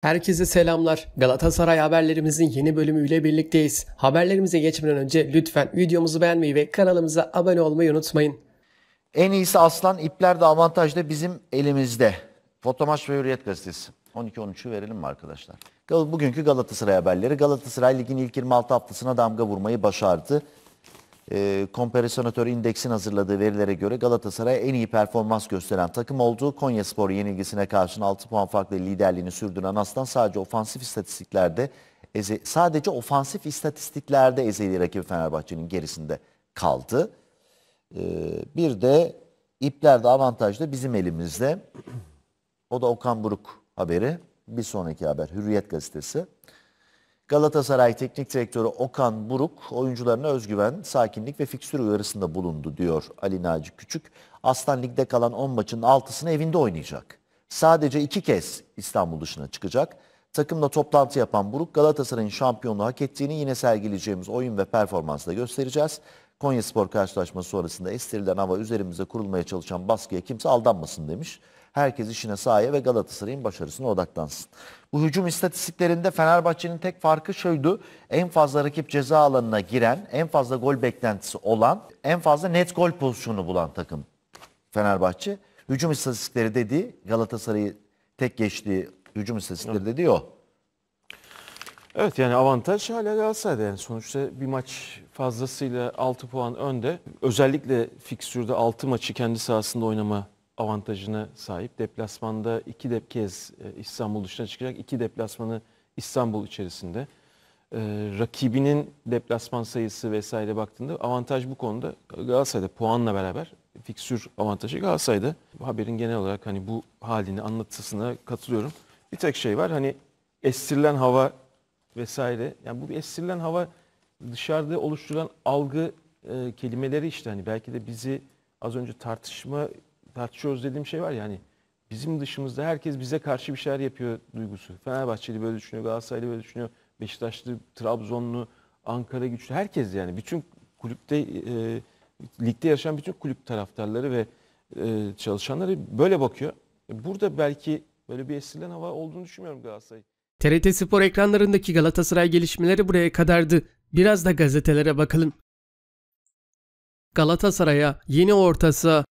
Herkese selamlar. Galatasaray haberlerimizin yeni bölümüyle birlikteyiz. Haberlerimize geçmeden önce lütfen videomuzu beğenmeyi ve kanalımıza abone olmayı unutmayın. En iyisi aslan ipler de avantaj bizim elimizde. Fotomaç ve Hürriyet gazetesi. 12-13'ü verelim mi arkadaşlar? Bugünkü Galatasaray haberleri. Galatasaray Lig'in ilk 26 haftasına damga vurmayı başardı e, ee, Komperisonatör İndeks'in hazırladığı verilere göre Galatasaray en iyi performans gösteren takım olduğu Konya Spor yenilgisine karşın 6 puan farklı liderliğini sürdüren Aslan sadece ofansif istatistiklerde eze, sadece ofansif istatistiklerde ezeli rakibi Fenerbahçe'nin gerisinde kaldı. E, bir de iplerde avantajlı bizim elimizde. O da Okan Buruk haberi. Bir sonraki haber Hürriyet gazetesi. Galatasaray Teknik Direktörü Okan Buruk oyuncularına özgüven, sakinlik ve fikstür uyarısında bulundu diyor Ali Naci Küçük. Aslan Lig'de kalan 10 maçın 6'sını evinde oynayacak. Sadece 2 kez İstanbul dışına çıkacak. Takımla toplantı yapan Buruk Galatasaray'ın şampiyonluğu hak ettiğini yine sergileyeceğimiz oyun ve performansla göstereceğiz. Konya Spor karşılaşması sonrasında estirilen hava üzerimize kurulmaya çalışan baskıya kimse aldanmasın demiş. Herkes işine sahaya ve Galatasaray'ın başarısına odaklansın. Bu hücum istatistiklerinde Fenerbahçe'nin tek farkı şuydu. En fazla rakip ceza alanına giren, en fazla gol beklentisi olan, en fazla net gol pozisyonu bulan takım Fenerbahçe. Hücum istatistikleri dediği Galatasaray'ı tek geçtiği hücum istatistikleri dedi o. Evet yani avantaj hala Galatasaray'da yani sonuçta bir maç fazlasıyla 6 puan önde. Özellikle fikstürde 6 maçı kendi sahasında oynama avantajına sahip. Deplasmanda iki de kez e, İstanbul dışına çıkacak. iki deplasmanı İstanbul içerisinde. Ee, rakibinin deplasman sayısı vesaire baktığında avantaj bu konuda Galatasaray'da puanla beraber fiksür avantajı Galatasaray'da. Bu haberin genel olarak hani bu halini anlatısına katılıyorum. Bir tek şey var hani estirilen hava vesaire. Yani bu bir estirilen hava dışarıda oluşturulan algı e, kelimeleri işte hani belki de bizi az önce tartışma tartışıyoruz dediğim şey var ya hani bizim dışımızda herkes bize karşı bir şeyler yapıyor duygusu. Fenerbahçeli böyle düşünüyor, Galatasaraylı böyle düşünüyor, Beşiktaşlı, Trabzonlu, Ankara güçlü herkes yani bütün kulüpte e, ligde yaşayan bütün kulüp taraftarları ve e, çalışanları böyle bakıyor. E, burada belki böyle bir esirlen hava olduğunu düşünmüyorum Galatasaray. TRT Spor ekranlarındaki Galatasaray gelişmeleri buraya kadardı. Biraz da gazetelere bakalım. Galatasaray'a yeni ortası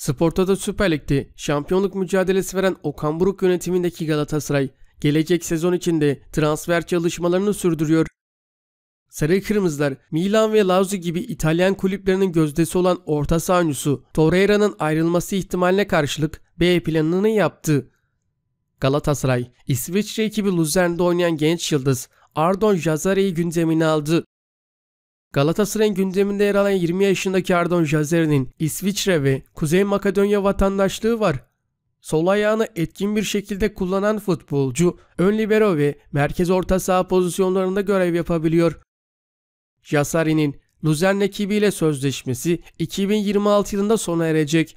Sporta da Süper Lig'de şampiyonluk mücadelesi veren Okan Buruk yönetimindeki Galatasaray, gelecek sezon içinde transfer çalışmalarını sürdürüyor. Sarı Kırmızılar, Milan ve Lazio gibi İtalyan kulüplerinin gözdesi olan orta sahancısı Torreira'nın ayrılması ihtimaline karşılık B planını yaptı. Galatasaray, İsviçre ekibi Luzern'de oynayan genç yıldız Ardon Jazare'yi gündemine aldı. Galatasaray'ın gündeminde yer alan 20 yaşındaki Ardon Jazer'in İsviçre ve Kuzey Makedonya vatandaşlığı var. Sol ayağını etkin bir şekilde kullanan futbolcu ön libero ve merkez orta saha pozisyonlarında görev yapabiliyor. Jasari'nin Luzern ekibiyle sözleşmesi 2026 yılında sona erecek.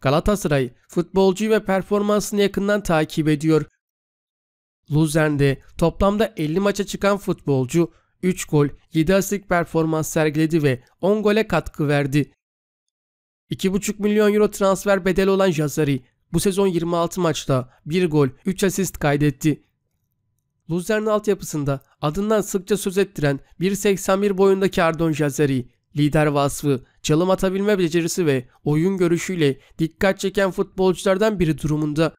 Galatasaray futbolcuyu ve performansını yakından takip ediyor. Luzern'de toplamda 50 maça çıkan futbolcu 3 gol, 7 asist performans sergiledi ve 10 gole katkı verdi. 2,5 milyon euro transfer bedeli olan Jazari bu sezon 26 maçta 1 gol, 3 asist kaydetti. Luzern'in altyapısında adından sıkça söz ettiren 1.81 boyundaki Ardon Jazari, lider vasfı, çalım atabilme becerisi ve oyun görüşüyle dikkat çeken futbolculardan biri durumunda.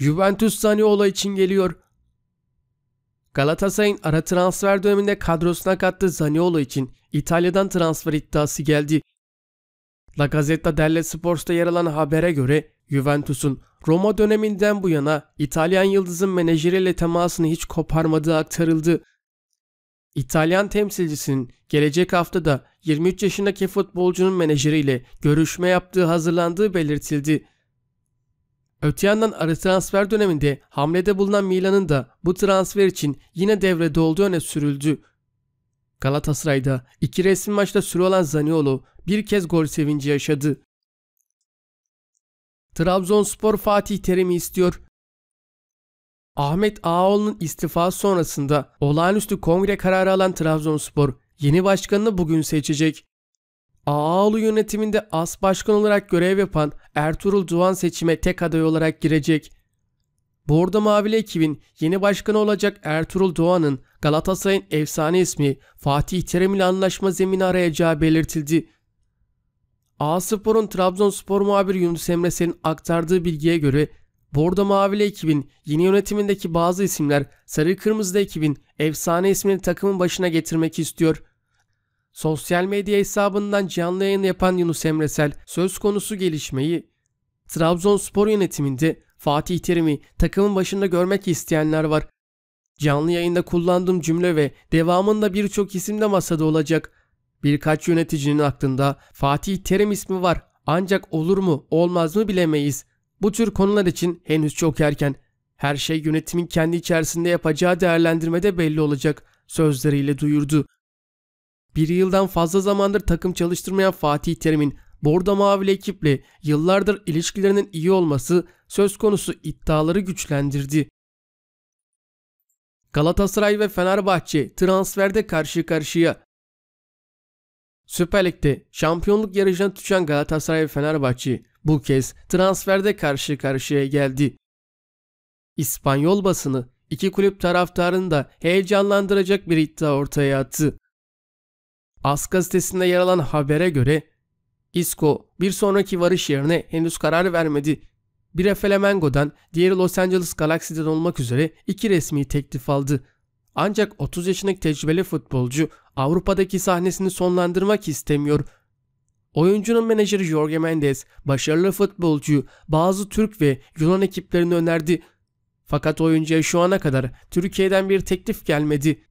Juventus Saniola için geliyor. Galatasaray'ın ara transfer döneminde kadrosuna kattığı Zaniolo için İtalya'dan transfer iddiası geldi. La Gazzetta Delle Sport'ta yer alan habere göre Juventus'un Roma döneminden bu yana İtalyan yıldızın menajeriyle temasını hiç koparmadığı aktarıldı. İtalyan temsilcisinin gelecek hafta da 23 yaşındaki futbolcunun menajeriyle görüşme yaptığı hazırlandığı belirtildi. Öte yandan ara transfer döneminde hamlede bulunan Milan'ın da bu transfer için yine devrede olduğu öne sürüldü. Galatasaray'da iki resmi maçta süre olan Zaniolo bir kez gol sevinci yaşadı. Trabzonspor Fatih Terim'i istiyor. Ahmet Ağaoğlu'nun istifası sonrasında olağanüstü kongre kararı alan Trabzonspor yeni başkanını bugün seçecek. Ağaoğlu yönetiminde as başkan olarak görev yapan Ertuğrul Doğan seçime tek aday olarak girecek. Bordo Mavili ekibin yeni başkanı olacak Ertuğrul Doğan'ın Galatasaray'ın efsane ismi Fatih Terim ile anlaşma zemini arayacağı belirtildi. A Spor'un Trabzonspor muhabiri Yunus Emre Sen'in aktardığı bilgiye göre Bordo Mavili ekibin yeni yönetimindeki bazı isimler Sarı Kırmızı ekibin efsane ismini takımın başına getirmek istiyor. Sosyal medya hesabından canlı yayın yapan Yunus Emresel söz konusu gelişmeyi Trabzonspor yönetiminde Fatih Terim'i takımın başında görmek isteyenler var. Canlı yayında kullandığım cümle ve devamında birçok isim de masada olacak. Birkaç yöneticinin aklında Fatih Terim ismi var ancak olur mu olmaz mı bilemeyiz. Bu tür konular için henüz çok erken. Her şey yönetimin kendi içerisinde yapacağı değerlendirmede belli olacak sözleriyle duyurdu. Bir yıldan fazla zamandır takım çalıştırmayan Fatih Terim'in Bordo Mavili ekiple yıllardır ilişkilerinin iyi olması söz konusu iddiaları güçlendirdi. Galatasaray ve Fenerbahçe transferde karşı karşıya. Süper Lig'de şampiyonluk yarışına düşen Galatasaray ve Fenerbahçe bu kez transferde karşı karşıya geldi. İspanyol basını iki kulüp taraftarını da heyecanlandıracak bir iddia ortaya attı. As gazetesinde yer alan habere göre Isco bir sonraki varış yerine henüz karar vermedi. Bir Flamengo'dan, diğeri Los Angeles Galaxy'den olmak üzere iki resmi teklif aldı. Ancak 30 yaşındaki tecrübeli futbolcu Avrupa'daki sahnesini sonlandırmak istemiyor. Oyuncunun menajeri Jorge Mendes başarılı futbolcu bazı Türk ve Yunan ekiplerini önerdi. Fakat oyuncuya şu ana kadar Türkiye'den bir teklif gelmedi.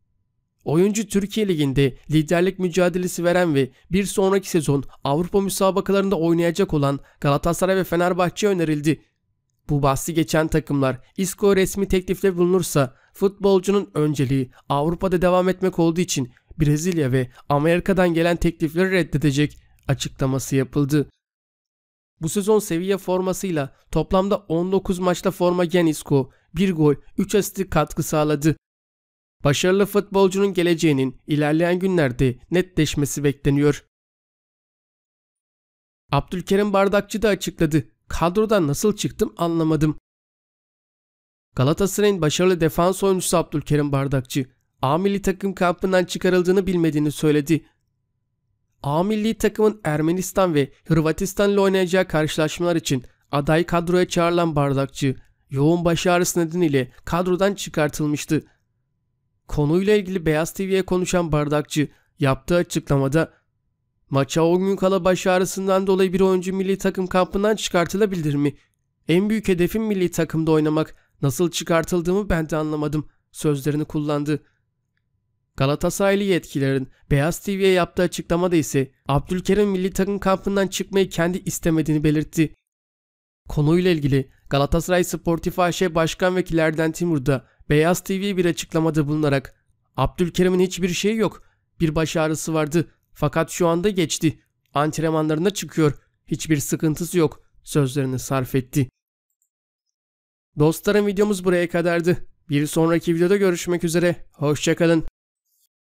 Oyuncu Türkiye Ligi'nde liderlik mücadelesi veren ve bir sonraki sezon Avrupa müsabakalarında oynayacak olan Galatasaray ve Fenerbahçe önerildi. Bu bahsi geçen takımlar İSKO resmi teklifte bulunursa futbolcunun önceliği Avrupa'da devam etmek olduğu için Brezilya ve Amerika'dan gelen teklifleri reddedecek açıklaması yapıldı. Bu sezon seviye formasıyla toplamda 19 maçta forma giyen İSKO 1 gol 3 asistlik katkı sağladı. Başarılı futbolcunun geleceğinin ilerleyen günlerde netleşmesi bekleniyor. Abdülkerim Bardakçı da açıkladı. Kadrodan nasıl çıktım anlamadım. Galatasaray'ın başarılı defans oyuncusu Abdülkerim Bardakçı, A milli takım kampından çıkarıldığını bilmediğini söyledi. A milli takımın Ermenistan ve Hırvatistan ile oynayacağı karşılaşmalar için aday kadroya çağrılan Bardakçı, yoğun baş ağrısı nedeniyle kadrodan çıkartılmıştı. Konuyla ilgili Beyaz TV'ye konuşan bardakçı yaptığı açıklamada maça 10 gün kala baş ağrısından dolayı bir oyuncu milli takım kampından çıkartılabilir mi? En büyük hedefim milli takımda oynamak. Nasıl çıkartıldığımı ben de anlamadım. Sözlerini kullandı. Galatasaraylı yetkilerin Beyaz TV'ye yaptığı açıklamada ise Abdülkerim milli takım kampından çıkmayı kendi istemediğini belirtti. Konuyla ilgili Galatasaray Sportif AŞ Başkan Vekili Erden Timur da Beyaz TV bir açıklamada bulunarak Abdülkerim'in hiçbir şeyi yok. Bir baş ağrısı vardı fakat şu anda geçti. Antrenmanlarına çıkıyor. Hiçbir sıkıntısı yok sözlerini sarf etti. Dostlarım videomuz buraya kadardı. Bir sonraki videoda görüşmek üzere. Hoşçakalın.